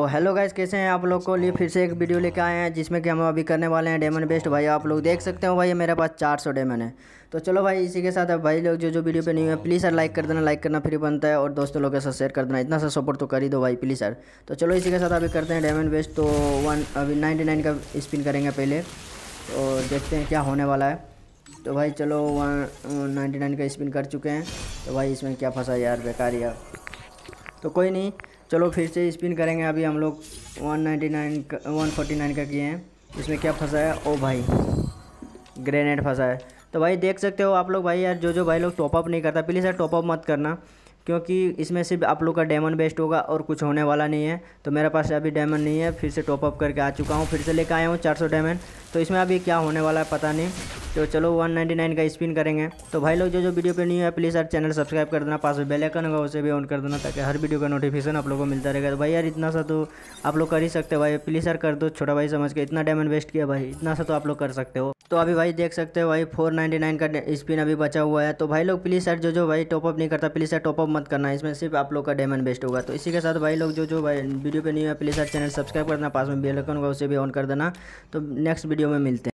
तो hello guys कैसे हैं आप लोग को लिए फिर से एक वीडियो लेके आए हैं जिसमें कि हम अभी करने वाले हैं डेमन बेस्ट भाई आप लोग देख सकते हो भाई मेरे पास 400 डेमन है तो चलो भाई इसी के साथ अब भाई लोग जो जो वीडियो पे नहीं है प्लीज़ सर लाइक कर देना लाइक करना फ्री बनता है और दोस्तों लोगों के साथ शेयर कर देना इतना सा सपोर्ट तो कर ही दो भाई प्लीज़ सर तो चलो इसी के साथ अभी करते हैं डेमन बेस्ट तो वन अभी नाइन्टी का स्पिन करेंगे पहले और देखते हैं क्या होने वाला है तो भाई चलो वन नाइन्टी का स्पिन कर चुके हैं तो भाई इसमें क्या फंसा यार बेकार यार तो कोई नहीं चलो फिर से स्पिन करेंगे अभी हम लोग वन नाइन्टी नाइन का वन नाइन का किए हैं इसमें क्या फंसा है ओ भाई ग्रेनेड फंसा है तो भाई देख सकते हो आप लोग भाई यार जो जो भाई लोग टॉपअप नहीं करता प्लीज़ यार टॉपअप मत करना क्योंकि इसमें सिर्फ आप लोग का डायमंड बेस्ट होगा और कुछ होने वाला नहीं है तो मेरे पास अभी डायमंड नहीं है फिर से टॉपअप करके आ चुका हूँ फिर से लेकर आया हूँ चार सौ डायमंड तो इसमें अभी क्या होने वाला है पता नहीं तो चलो 199 का स्पिन करेंगे तो भाई लोग जो जो वीडियो पे न्यू है प्लीज़ यार चैनल सब्सक्राइब कर देना पास में बेलाइकन होगा उसे भी ऑन कर देना ताकि हर वीडियो का नोटिफिकेशन आप लोग को मिलता रहेगा तो भाई यार इतना सा तो आप लोग कर ही सकते हो भाई प्लीज़ यार कर दो छोटा भाई समझ के इतना डायमंड वेस्ट किया भाई इतना सा तो आप लोग कर सकते हो तो अभी भाई देख सकते हो भाई नाइन का स्पिन अभी बचा हुआ है तो भाई लोग प्लीज़ यार जो जो भाई टॉपअप नहीं करता प्लीज़ यार टॉपअप मत करना इसमें सिर्फ आप लोग का डायमंड वेस्ट होगा तो इसी के साथ भाई लोग जो जो भाई वीडियो पर न्यू है प्लीज़ यार चैनल सब्सक्राइब कर देना पास में बेलाइकन होगा उसे भी ऑन कर देना तो नेक्स्ट वीडियो में मिलते हैं